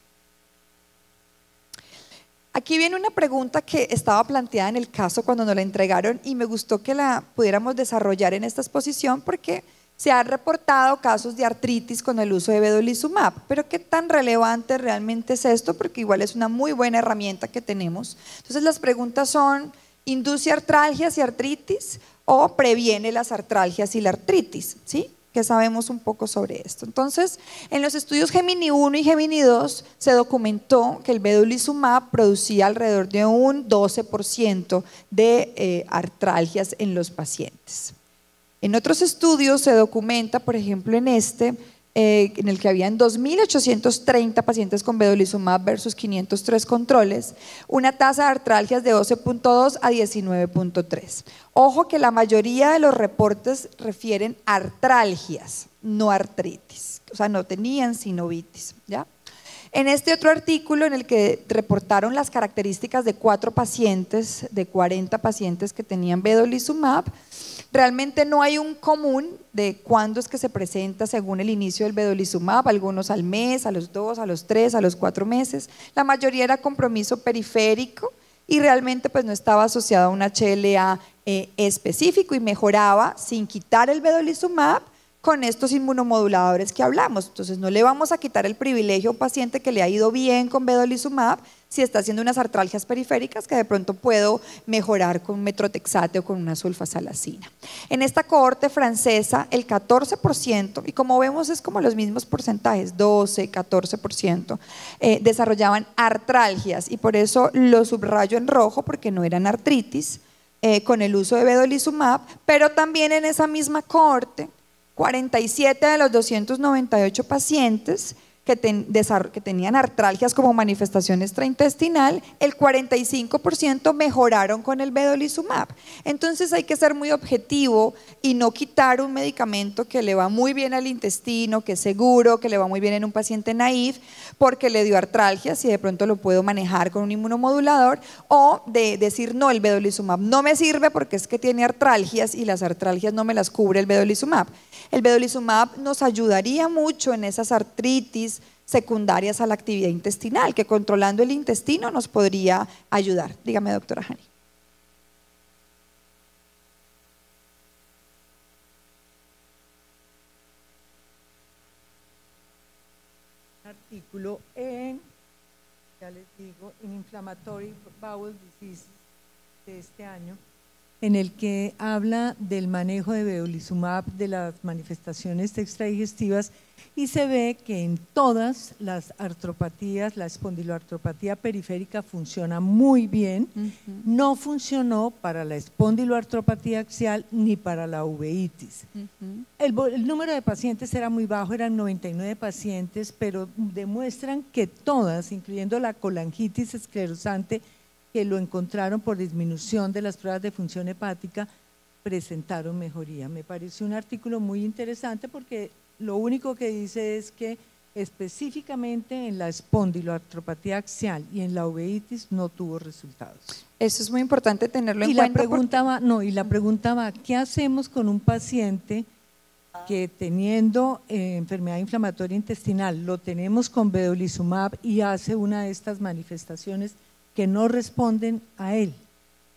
Aquí viene una pregunta que estaba planteada en el caso cuando nos la entregaron y me gustó que la pudiéramos desarrollar en esta exposición porque se han reportado casos de artritis con el uso de vedolizumab, pero qué tan relevante realmente es esto, porque igual es una muy buena herramienta que tenemos. Entonces las preguntas son, ¿induce artralgias y artritis o previene las artralgias y la artritis? ¿Sí? que sabemos un poco sobre esto. Entonces, en los estudios Gemini 1 y Gemini 2 se documentó que el vedolizumab producía alrededor de un 12% de eh, artralgias en los pacientes. En otros estudios se documenta, por ejemplo, en este, eh, en el que habían 2.830 pacientes con vedolizumab versus 503 controles, una tasa de artralgias de 12.2 a 19.3. Ojo que la mayoría de los reportes refieren artralgias, no artritis, o sea, no tenían sinovitis, ¿ya? En este otro artículo en el que reportaron las características de cuatro pacientes, de 40 pacientes que tenían vedolizumab, realmente no hay un común de cuándo es que se presenta según el inicio del vedolizumab, algunos al mes, a los dos, a los tres, a los cuatro meses. La mayoría era compromiso periférico y realmente pues no estaba asociado a un HLA eh, específico y mejoraba sin quitar el vedolizumab con estos inmunomoduladores que hablamos. Entonces, no le vamos a quitar el privilegio a un paciente que le ha ido bien con vedolizumab si está haciendo unas artralgias periféricas que de pronto puedo mejorar con metrotexate o con una sulfasalacina. En esta cohorte francesa, el 14%, y como vemos es como los mismos porcentajes, 12, 14%, eh, desarrollaban artralgias y por eso lo subrayo en rojo porque no eran artritis, eh, con el uso de vedolizumab, pero también en esa misma cohorte 47 de los 298 pacientes que, tenían artralgias como manifestación extraintestinal, el 45% mejoraron con el vedolizumab. Entonces hay que ser muy objetivo y no quitar un medicamento que le va muy bien al intestino, que es seguro, que le va muy bien en un paciente naif, porque le dio artralgias y de pronto lo puedo manejar con un inmunomodulador, o de decir, no, el vedolizumab no me sirve porque es que tiene artralgias y las artralgias no me las cubre el vedolizumab. El vedolizumab nos ayudaría mucho en esas artritis secundarias a la actividad intestinal, que controlando el intestino nos podría ayudar. Dígame, doctora Hani. artículo en, ya les digo, Inflammatory Bowel Disease de este año en el que habla del manejo de beolizumab, de las manifestaciones extradigestivas, y se ve que en todas las artropatías, la espondiloartropatía periférica funciona muy bien, no funcionó para la espondiloartropatía axial ni para la uveitis. el, número de pacientes era muy bajo, eran 99 pacientes, pero demuestran que todas, incluyendo la colangitis esclerosante, que lo encontraron por disminución de las pruebas de función hepática, presentaron mejoría. Me pareció un artículo muy interesante porque lo único que dice es que específicamente en la espondiloartropatía axial y en la uveitis no tuvo resultados. Eso es muy importante tenerlo y en la cuenta. Pregunta va, no, y la pregunta va, ¿qué hacemos con un paciente que teniendo eh, enfermedad inflamatoria intestinal lo tenemos con vedolizumab y hace una de estas manifestaciones? que no responden a él.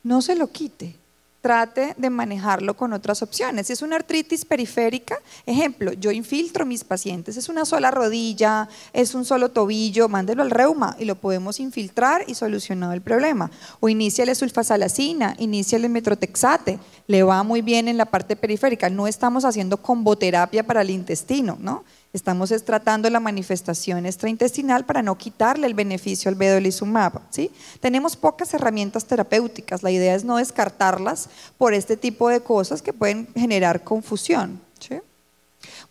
No se lo quite. Trate de manejarlo con otras opciones. Si es una artritis periférica, ejemplo, yo infiltro mis pacientes, es una sola rodilla, es un solo tobillo, mándelo al reuma y lo podemos infiltrar y solucionado el problema. O iníciale sulfasalacina, el metrotexate, le va muy bien en la parte periférica. No estamos haciendo comboterapia para el intestino, ¿no? Estamos tratando la manifestación extraintestinal para no quitarle el beneficio al vedolizumab. ¿sí? Tenemos pocas herramientas terapéuticas. La idea es no descartarlas por este tipo de cosas que pueden generar confusión.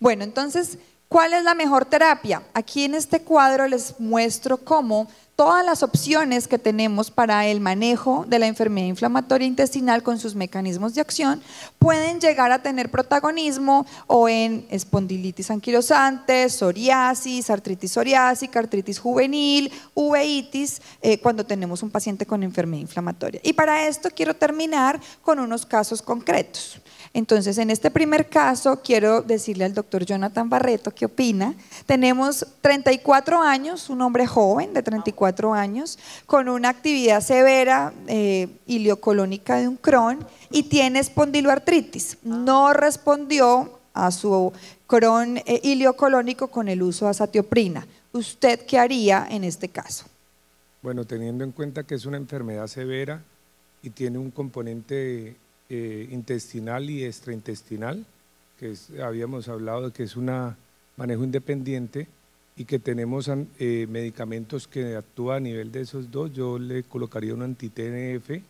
Bueno, entonces ¿Cuál es la mejor terapia? Aquí en este cuadro les muestro cómo todas las opciones que tenemos para el manejo de la enfermedad inflamatoria intestinal con sus mecanismos de acción pueden llegar a tener protagonismo o en espondilitis anquilosante, psoriasis, artritis psoriásica, artritis juvenil, uveitis, eh, cuando tenemos un paciente con enfermedad inflamatoria. Y para esto quiero terminar con unos casos concretos. Entonces, en este primer caso, quiero decirle al doctor Jonathan Barreto qué opina. Tenemos 34 años, un hombre joven de 34 años, con una actividad severa eh, iliocolónica de un Crohn y tiene espondiloartritis. No respondió a su Crohn eh, iliocolónico con el uso de azatioprina. ¿Usted qué haría en este caso? Bueno, teniendo en cuenta que es una enfermedad severa y tiene un componente eh, intestinal y extraintestinal, que habíamos hablado de que es un manejo independiente y que tenemos eh, medicamentos que actúan a nivel de esos dos, yo le colocaría un anti-TNF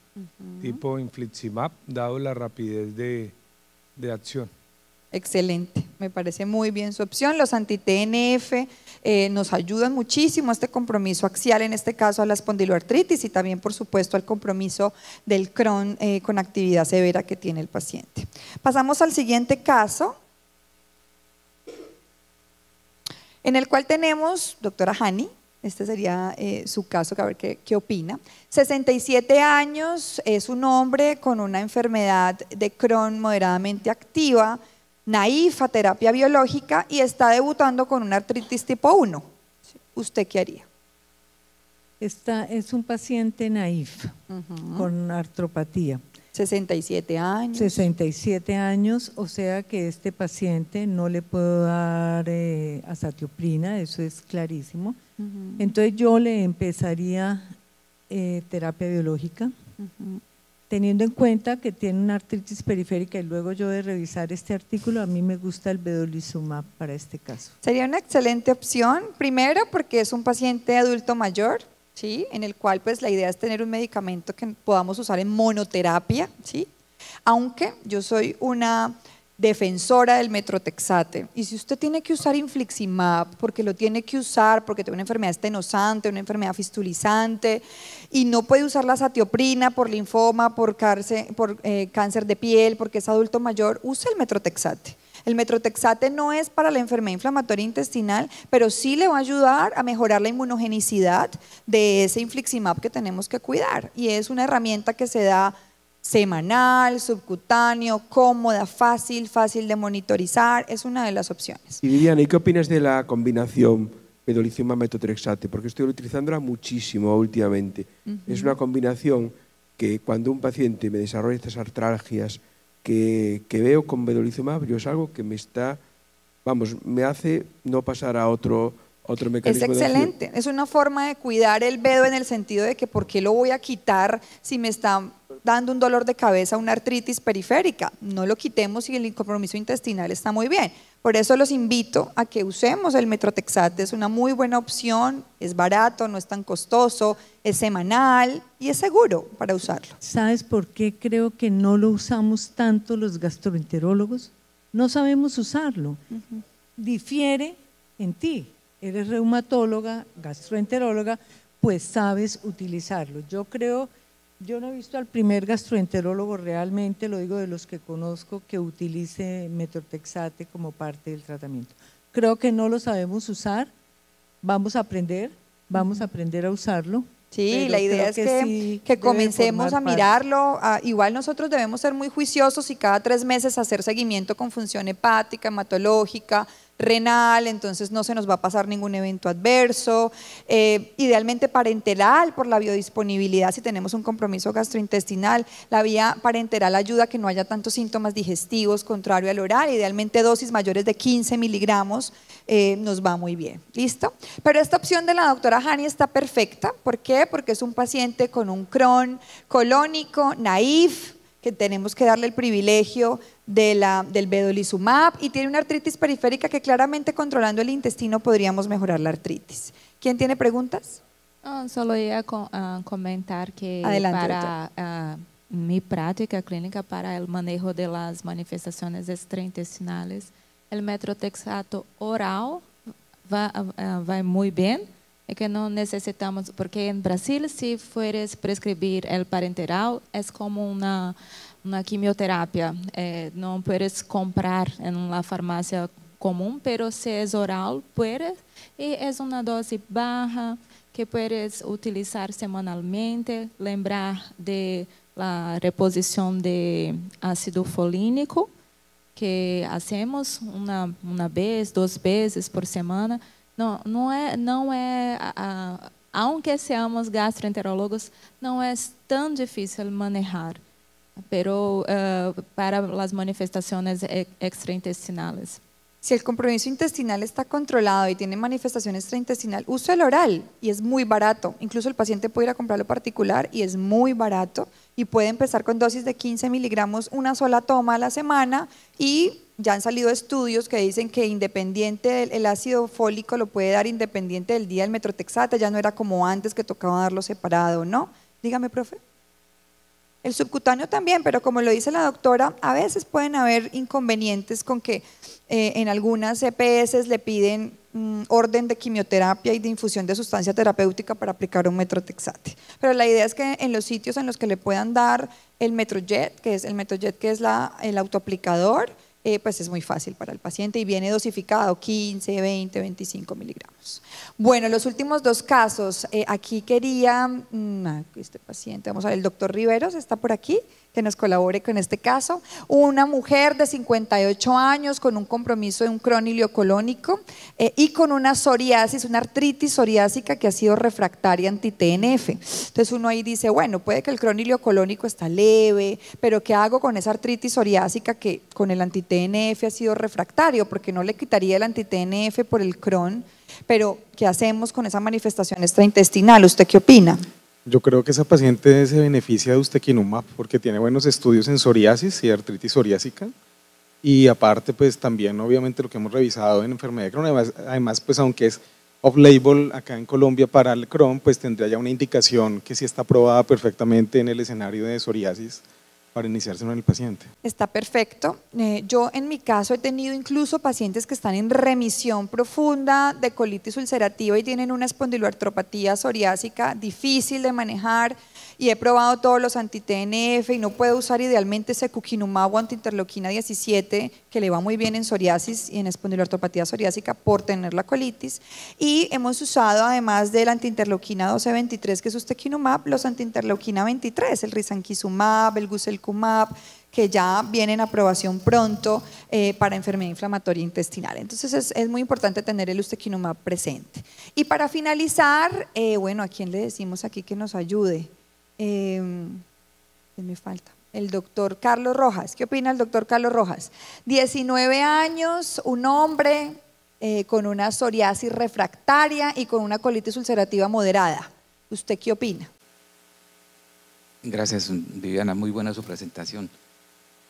tipo infliximab, dado la rapidez de, de acción. Excelente, me parece muy bien su opción. Los anti-TNF eh, nos ayudan muchísimo a este compromiso axial, en este caso a la espondiloartritis y también, por supuesto, al compromiso del Crohn eh, con actividad severa que tiene el paciente. Pasamos al siguiente caso, en el cual tenemos, doctora Hani, este sería eh, su caso, a ver qué, qué, opina. 67 años, es un hombre con una enfermedad de Crohn moderadamente activa, Naifa, a terapia biológica y está debutando con una artritis tipo 1. ¿Usted qué haría? Esta es un paciente naif con artropatía. 67 años. 67 años, o sea que este paciente no le puedo dar eh, azatioprina, eso es clarísimo. Entonces yo le empezaría eh, terapia biológica teniendo en cuenta que tiene una artritis periférica y luego yo de revisar este artículo, a mí me gusta el vedolizumab para este caso. Sería una excelente opción, primero porque es un paciente adulto mayor, ¿sí? en el cual pues la idea es tener un medicamento que podamos usar en monoterapia, ¿sí? aunque yo soy una defensora del metrotexate. Y si usted tiene que usar infliximab, porque lo tiene que usar, porque tiene una enfermedad estenosante, una enfermedad fistulizante, y no puede usar la satioprina por linfoma, por, por eh, cáncer de piel, porque es adulto mayor, use el metrotexate. El metrotexate no es para la enfermedad inflamatoria intestinal, pero sí le va a ayudar a mejorar la inmunogenicidad de ese infliximab que tenemos que cuidar. Y es una herramienta que se da semanal, subcutáneo, cómoda, fácil, fácil de monitorizar, es una de las opciones. Y Viviana, ¿y qué opinas de la combinación pedolizumab-metotrexate? Porque estoy utilizándola muchísimo últimamente. Es una combinación que cuando un paciente me desarrolla estas artralgias que, que veo con vedolizumab, yo es algo que me está, vamos, me hace no pasar a otro es excelente, es una forma de cuidar el vedo en el sentido de que por qué lo voy a quitar si me está dando un dolor de cabeza, una artritis periférica. No lo quitemos si el compromiso intestinal está muy bien. Por eso los invito a que usemos el metrotexate, es una muy buena opción, es barato, no es tan costoso, es semanal y es seguro para usarlo. ¿Sabes por qué creo que no lo usamos tanto los gastroenterólogos? No sabemos usarlo. Difiere en ti eres reumatóloga, gastroenteróloga, pues sabes utilizarlo. Yo creo, yo no he visto al primer gastroenterólogo realmente, lo digo de los que conozco, que utilice metrotexate como parte del tratamiento. Creo que no lo sabemos usar, vamos a aprender, vamos a aprender a usarlo, Sí, la idea es que, comencemos a mirarlo. Ah, igual nosotros debemos ser muy juiciosos y cada tres meses hacer seguimiento con función hepática, hematológica, renal, entonces no se nos va a pasar ningún evento adverso, eh, idealmente parenteral por la biodisponibilidad, si tenemos un compromiso gastrointestinal, la vía parenteral ayuda a que no haya tantos síntomas digestivos contrario al oral, idealmente dosis mayores de 15 miligramos eh, nos va muy bien, ¿listo? Pero esta opción de la doctora Hani está perfecta, ¿por qué? Porque es un paciente con un Crohn colónico, naif, que tenemos que darle el privilegio de la, del vedolizumab y tiene una artritis periférica que claramente controlando el intestino podríamos mejorar la artritis. ¿Quién tiene preguntas? Ah, solo quería a comentar que para ah, mi práctica clínica para el manejo de las manifestaciones extraintestinales, el metrotexato oral va, ah, va muy bien y que no necesitamos, porque en Brasil si fueres prescribir el parenteral es como una na quimioterapia. É, não podes comprar em uma farmácia comum, mas se é oral, podes. E é uma dose baixa que podes utilizar semanalmente. Lembrar de la reposição de ácido folínico, que hacemos uma, uma vez, duas vezes por semana. Não, não é, não é a, a, aunque seamos gastroenterólogos, não é tão difícil manejar. pero eh, para las manifestaciones e-, extraintestinales. Si el compromiso intestinal está controlado y tiene manifestaciones extraintestinal, uso el oral y es muy barato. Incluso el paciente puede ir a comprarlo particular y es muy barato y puede empezar con dosis de 15 miligramos, una sola toma a la semana y ya han salido estudios que dicen que independiente del ácido fólico lo puede dar independiente del día del metrotexate, ya no era como antes que tocaba darlo separado, ¿no? Dígame, profe. El subcutáneo también, pero como lo dice la doctora, a veces pueden haber inconvenientes con que eh, en algunas EPS le piden mm, orden de quimioterapia y de infusión de sustancia terapéutica para aplicar un metrotexate. Pero la idea es que en los sitios en los que le puedan dar el metrojet, que es el metrojet que es el autoaplicador, eh, pues es muy fácil para el paciente y viene dosificado 15, 20, 25 miligramos. Bueno, los últimos dos casos, eh, aquí quería, mm, ah, este paciente, vamos a ver, el doctor Riveros está por aquí que nos colabore con este caso. Una mujer de 58 años con un compromiso de un crónilio colónico eh, y con una psoriasis, una artritis psoriásica que ha sido refractaria anti-TNF. Entonces uno ahí dice, bueno, puede que el crónilio colónico está leve, pero ¿qué hago con esa artritis psoriásica que con el antitnf ha sido refractario? Porque no le quitaría el antitnf por el cron, pero ¿qué hacemos con esa manifestación extraintestinal? ¿Usted qué opina? Yo creo que esa paciente se beneficia de ustequinumab porque tiene buenos estudios en psoriasis y artritis psoriásica. Y aparte, pues también obviamente lo que hemos revisado en enfermedad de Crohn, además, pues aunque es off-label acá en Colombia para el Crohn, pues tendría ya una indicación que sí está probada perfectamente en el escenario de psoriasis para iniciarse en el paciente. Está perfecto. Eh, yo en mi caso he tenido incluso pacientes que están en remisión profunda de colitis ulcerativa y tienen una espondiloartropatía psoriásica difícil de manejar y he probado todos los anti-TNF y no puedo usar idealmente ese cuquinumab o antiinterloquina 17 que le va muy bien en psoriasis y en espondiloartropatía psoriásica por tener la colitis y hemos usado además del antiinterloquina 1223 que es ustequinumab los antiinterloquina 23, el risankizumab, el guselkumab que ya vienen a aprobación pronto eh, para enfermedad inflamatoria intestinal. Entonces es, es, muy importante tener el ustequinumab presente. Y para finalizar, eh, bueno, ¿a quién le decimos aquí que nos ayude? Em, me falta, el doctor Carlos Rojas. ¿Qué opina el doctor Carlos Rojas? 19 años, un hombre eh, con una psoriasis refractaria y con una colitis ulcerativa moderada. ¿Usted qué opina? Gracias, Viviana. Muy buena su presentación.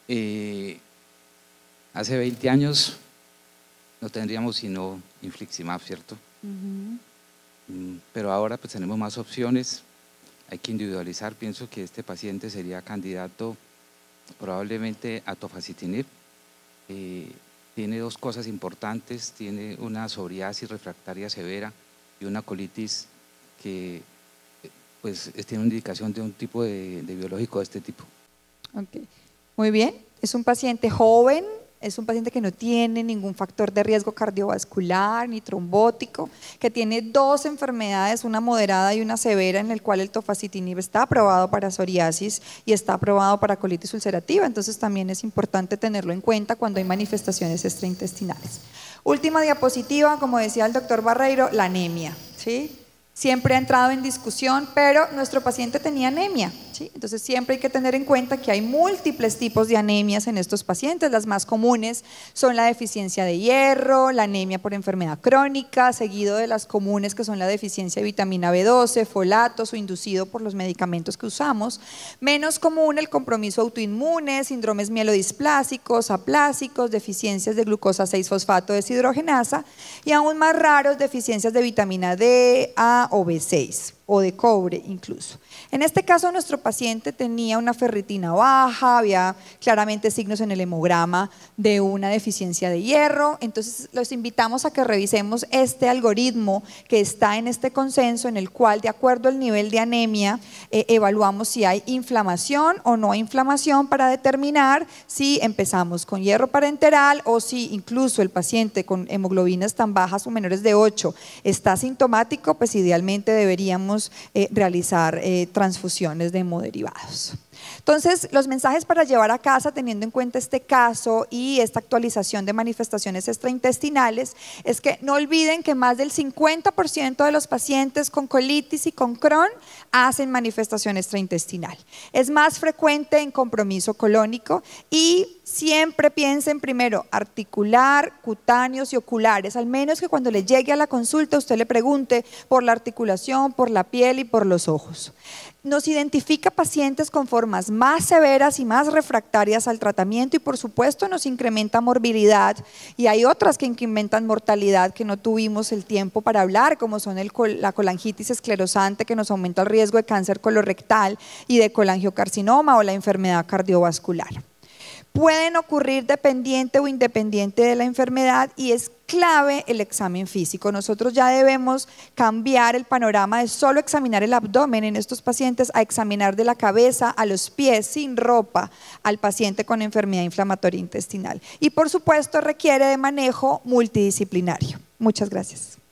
Eh, hace 20 años no tendríamos sino infliximab, ¿cierto? Mm, pero ahora pues tenemos más opciones hay que individualizar. Pienso que este paciente sería candidato probablemente a tofacitinib. Eh, tiene dos cosas importantes, tiene una psoriasis refractaria severa y una colitis que pues tiene una indicación de un tipo de, de biológico de este tipo. Okay. Muy bien, es un paciente joven, es un paciente que no tiene ningún factor de riesgo cardiovascular ni trombótico, que tiene dos enfermedades, una moderada y una severa, en el cual el tofacitinib está aprobado para psoriasis y está aprobado para colitis ulcerativa. Entonces también es importante tenerlo en cuenta cuando hay manifestaciones extraintestinales. Última diapositiva, como decía el doctor Barreiro, la anemia. ¿sí? siempre ha entrado en discusión, pero nuestro paciente tenía anemia. ¿sí? Entonces siempre hay que tener en cuenta que hay múltiples tipos de anemias en estos pacientes. Las más comunes son la deficiencia de hierro, la anemia por enfermedad crónica, seguido de las comunes que son la deficiencia de vitamina B12, folatos o inducido por los medicamentos que usamos. Menos común el compromiso autoinmune, síndromes mielodisplásicos, aplásicos, deficiencias de glucosa 6-fosfato deshidrogenasa y aún más raros deficiencias de vitamina D, A, o B6 o de cobre incluso. En este caso, nuestro paciente tenía una ferritina baja, había claramente signos en el hemograma de una deficiencia de hierro. Entonces, los invitamos a que revisemos este algoritmo que está en este consenso, en el cual, de acuerdo al nivel de anemia, eh, evaluamos si hay inflamación o no inflamación para determinar si empezamos con hierro parenteral o si incluso el paciente con hemoglobinas tan bajas o menores de 8 está sintomático, pues idealmente deberíamos eh, realizar eh, transfusiones de hemoderivados. Entonces, los mensajes para llevar a casa, teniendo en cuenta este caso y esta actualización de manifestaciones extraintestinales, es que no olviden que más del 50% de los pacientes con colitis y con Crohn hacen manifestación extraintestinal. Es más frecuente en compromiso colónico y siempre piensen primero articular, cutáneos y oculares, al menos que cuando le llegue a la consulta usted le pregunte por la articulación, por la piel y por los ojos nos identifica pacientes con formas más severas y más refractarias al tratamiento y por supuesto nos incrementa morbilidad y hay otras que incrementan mortalidad que no tuvimos el tiempo para hablar, como son la colangitis esclerosante que nos aumenta el riesgo de cáncer colorectal y de colangiocarcinoma o la enfermedad cardiovascular pueden ocurrir dependiente o independiente de la enfermedad y es clave el examen físico. Nosotros ya debemos cambiar el panorama de solo examinar el abdomen en estos pacientes a examinar de la cabeza a los pies sin ropa al paciente con enfermedad inflamatoria intestinal. Y por supuesto requiere de manejo multidisciplinario. Muchas gracias.